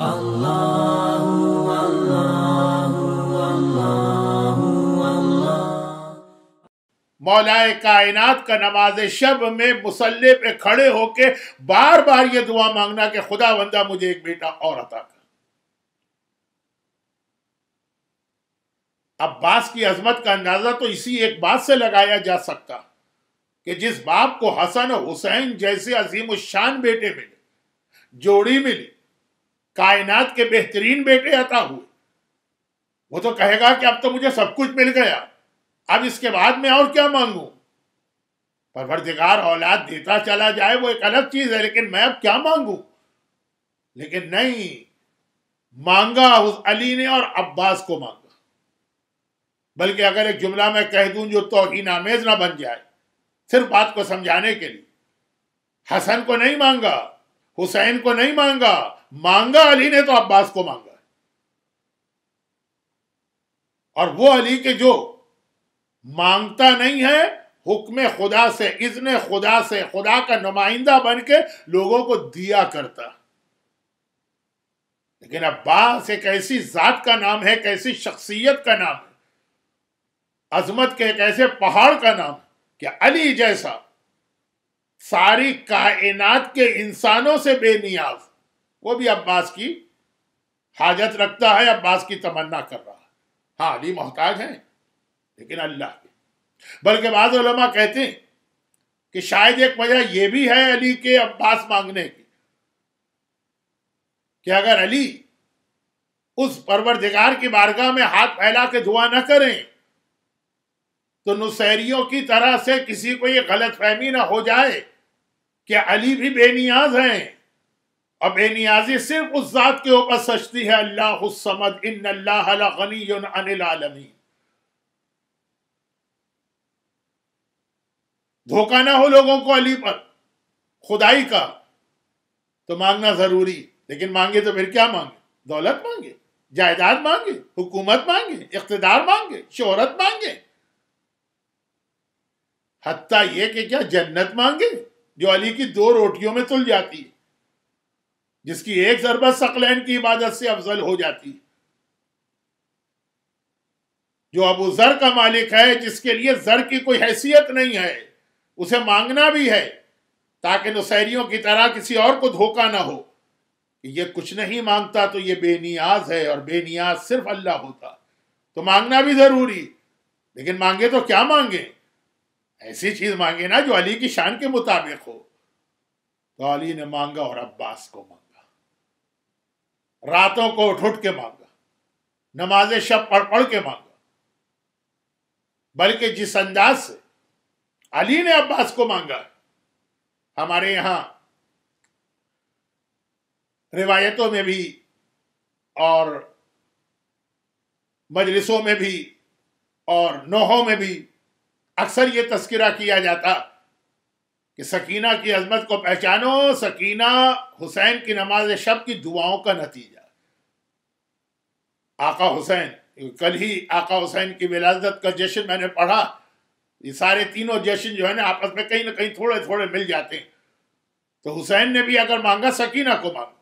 मौलाए कायनात का नमाज शब में मुसल्ले पे खड़े होके बार बार ये दुआ मांगना कि खुदा बंदा मुझे एक बेटा और अता कर अब्बास की अजमत का अंदाजा तो इसी एक बात से लगाया जा सकता कि जिस बाप को हसन हुसैन जैसे अजीम शान बेटे मिले जोड़ी मिली कायनात के बेहतरीन बेटे अता हुए वो तो कहेगा कि अब तो मुझे सब कुछ मिल गया अब इसके बाद मैं और क्या मांगू परवरदिगार औलाद देता चला जाए वो एक अलग चीज है लेकिन मैं अब क्या मांगू लेकिन नहीं मांगा उस अली ने और अब्बास को मांगा बल्कि अगर एक जुमला में कह दूं जो तो आमेज ना बन जाए सिर्फ बात को समझाने के लिए हसन को नहीं मांगा हुसैन को नहीं मांगा मांगा अली ने तो अब्बास को मांगा और वो अली के जो मांगता नहीं है हुक्म खुदा से इजन खुदा से खुदा का नुमाइंदा बन के लोगों को दिया करता लेकिन अब्बास एक ऐसी जात का नाम है कैसी ऐसी शख्सियत का नाम है अजमत के एक ऐसे पहाड़ का नाम कि अली जैसा सारी कायनात के इंसानों से बेनियाज वो भी अब्बास की हाजत रखता है अब्बास की तमन्ना कर रहा है हाँ अली मोहताज हैं लेकिन अल्लाह के बल्कि बाज़ा कहते हैं कि शायद एक वजह यह भी है अली के अब्बास मांगने की कि अगर अली उस परवरदिगार की बारगाह में हाथ फैला के दुआ ना करें तो नुसैरियों की तरह से किसी को ये गलत फहमी ना हो जाए कि अली भी बेनियाज हैं और बेनियाजी सिर्फ उस जात के ऊपर सचती है अल्लाह समद इन अल्लाह अनिल आलमी धोखा ना हो लोगों को अली पर खुदाई का तो मांगना जरूरी लेकिन मांगे तो फिर क्या मांगे दौलत मांगे जायदाद मांगे हुकूमत मांगे इकतदार मांगे शोहरत मांगे हत्या ये कि क्या जन्नत मांगे जो अली की दो रोटियों में तुल जाती है जिसकी एक जरबत सकलैन की इबादत से अफजल हो जाती है जो अबू जर का मालिक है जिसके लिए जर की कोई हैसियत नहीं है उसे मांगना भी है ताकि नुसैरियों की तरह किसी और को धोखा ना हो ये कुछ नहीं मांगता तो ये बेनियाज है और बेनियाज सिर्फ अल्लाह होता तो मांगना भी जरूरी लेकिन मांगे तो क्या मांगे ऐसी चीज मांगे ना जो अली की शान के मुताबिक हो तो अली ने मांगा और अब्बास को मांगा रातों को उठ उठ के मांगा नमाज शब पढ़ पढ़ के मांगा बल्कि जिस अंदाज से अली ने अब्बास को मांगा हमारे यहां रिवायतों में भी और मजलिसों में भी और नोहों में भी अक्सर ये तस्करा किया जाता कि सकीना की अजमत को पहचानो सकीना हुसैन की नमाज शब की दुआओं का नतीजा आका हुसैन कल ही आका हुसैन की विलाजत का जश्न मैंने पढ़ा ये सारे तीनों जश्न जो है ना आपस में कहीं ना कहीं थोड़े थोड़े मिल जाते हैं तो हुसैन ने भी अगर मांगा सकीना को मांगा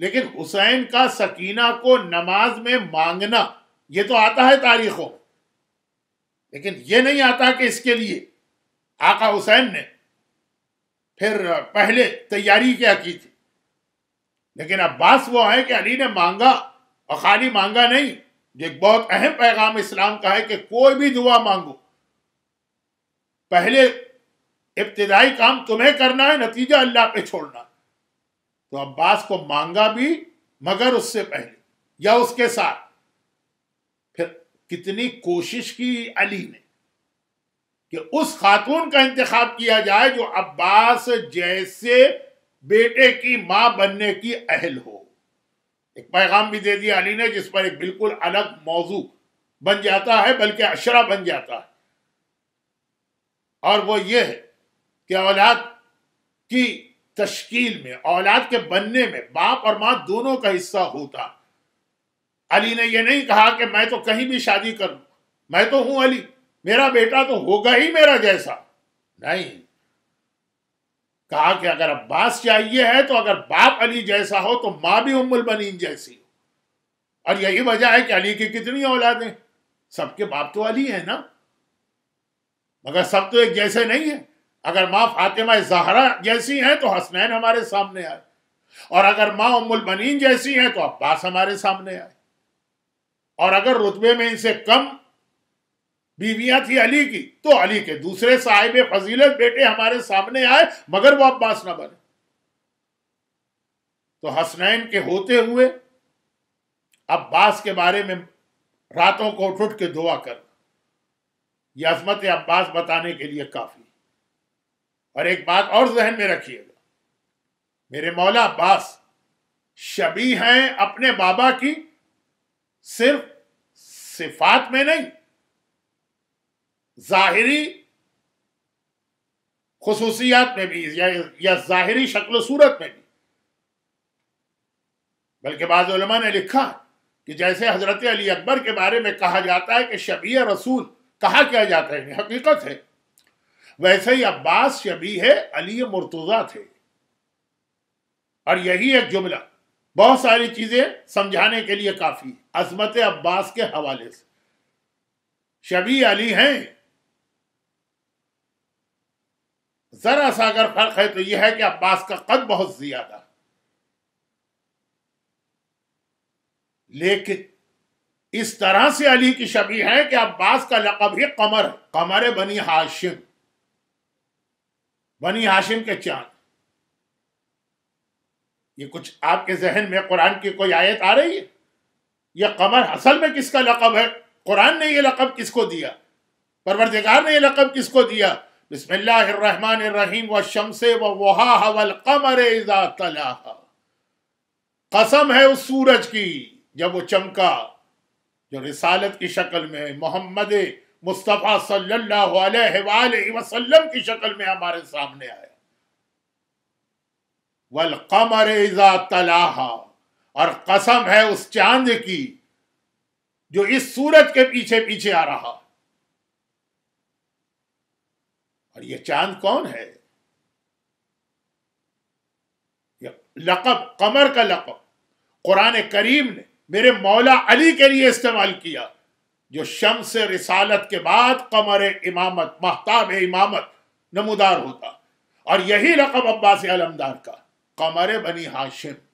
लेकिन हुसैन का सकीना को नमाज में मांगना ये तो आता है तारीखों लेकिन यह नहीं आता कि इसके लिए आका हुसैन ने फिर पहले तैयारी क्या की थी लेकिन अब्बास वो है कि अली ने मांगा और खाली मांगा नहीं जो एक बहुत अहम पैगाम इस्लाम का है कि कोई भी दुआ मांगो पहले इब्तदाई काम तुम्हें करना है नतीजा अल्लाह पे छोड़ना तो अब्बास को मांगा भी मगर उससे पहले या उसके साथ कितनी कोशिश की अली ने कि उस खातून का इंतखब किया जाए जो अब्बास जैसे बेटे की मां बनने की अहल हो एक पैगाम भी दे दिया अली ने जिस पर एक बिल्कुल अलग मौजू बन जाता है बल्कि अशरा बन जाता है और वो ये है कि औलाद की तश्कील में औलाद के बनने में बाप और माँ दोनों का हिस्सा होता है अली ने यह नहीं कहा कि मैं तो कहीं भी शादी कर मैं तो हूं अली मेरा बेटा तो होगा ही मेरा जैसा नहीं कहा कि अगर अब्बास चाहिए है तो अगर बाप अली जैसा हो तो माँ भी उम्मुल बनीन जैसी हो और यही वजह है कि अली की कितनी औलादें सबके बाप तो अली है ना मगर सब तो एक जैसे नहीं है अगर माँ फातिमा जहरा जैसी हैं तो हसनैन हमारे सामने आए और अगर माँ उम्मुल बनीन जैसी हैं तो अब्बास हमारे सामने आए और अगर रुतबे में इनसे कम बीवियां थी अली की तो अली के दूसरे साहिब फजीलत बेटे हमारे सामने आए मगर वो अब्बास ना बने तो हसनैन के होते हुए अब्बास के बारे में रातों को उठ उठ के दुआ कर यह अजमत अब्बास बताने के लिए काफी और एक बात और जहन में रखिएगा मेरे मौला अब्बास शबी हैं अपने बाबा की सिर्फ सिफात में नहीं जाहिरी खसूसियात में भी या, या जाहिरी शक्ल सूरत में भी बल्कि बाज़ा ने लिखा कि जैसे हज़रत अली अकबर के बारे में कहा जाता है कि शबी रसूल कहा क्या जाता है हकीकत है वैसे ही अब्बास शबी है अली मुर्तज़ा थे और यही एक जुमला बहुत सारी चीजें समझाने के लिए काफी अजमत अब्बास के हवाले से शबी अली हैं जरा सा अगर फर्क है तो यह है कि अब्बास का कद बहुत ज्यादा लेकिन इस तरह से अली की शबी है कि अब्बास का लकब ही कमर कमर बनी हाशिम बनी हाशिम के चांद ये कुछ आपके जहन में कुरान की कोई आयत आ रही है यह कमर असल में किसका लकब है कुरान ने यह लकब किस को दिया परवरदिगार ने यह लकब किस को दिया बिस्मिल्लाहमानीम व शमसे वहावल कमर तला कसम है उस सूरज की जब वो चमका जो रिसालत की शक्ल में मोहम्मद मुस्तफ़ा सल्लल्लाहु अलैहि वसल्लम की शक्ल में हमारे सामने आया वल कमर इजा तलाहा और कसम है उस चांद की जो इस सूरज के पीछे पीछे आ रहा और ये चांद कौन है लकब कमर का लकब कुरान करीम ने मेरे मौला अली के लिए इस्तेमाल किया जो शम्स रिसालत के बाद कमर इमामत महताब इमामत नमोदार होता और यही लकब अब्बास अलमदार का कमरे बनी हाशिम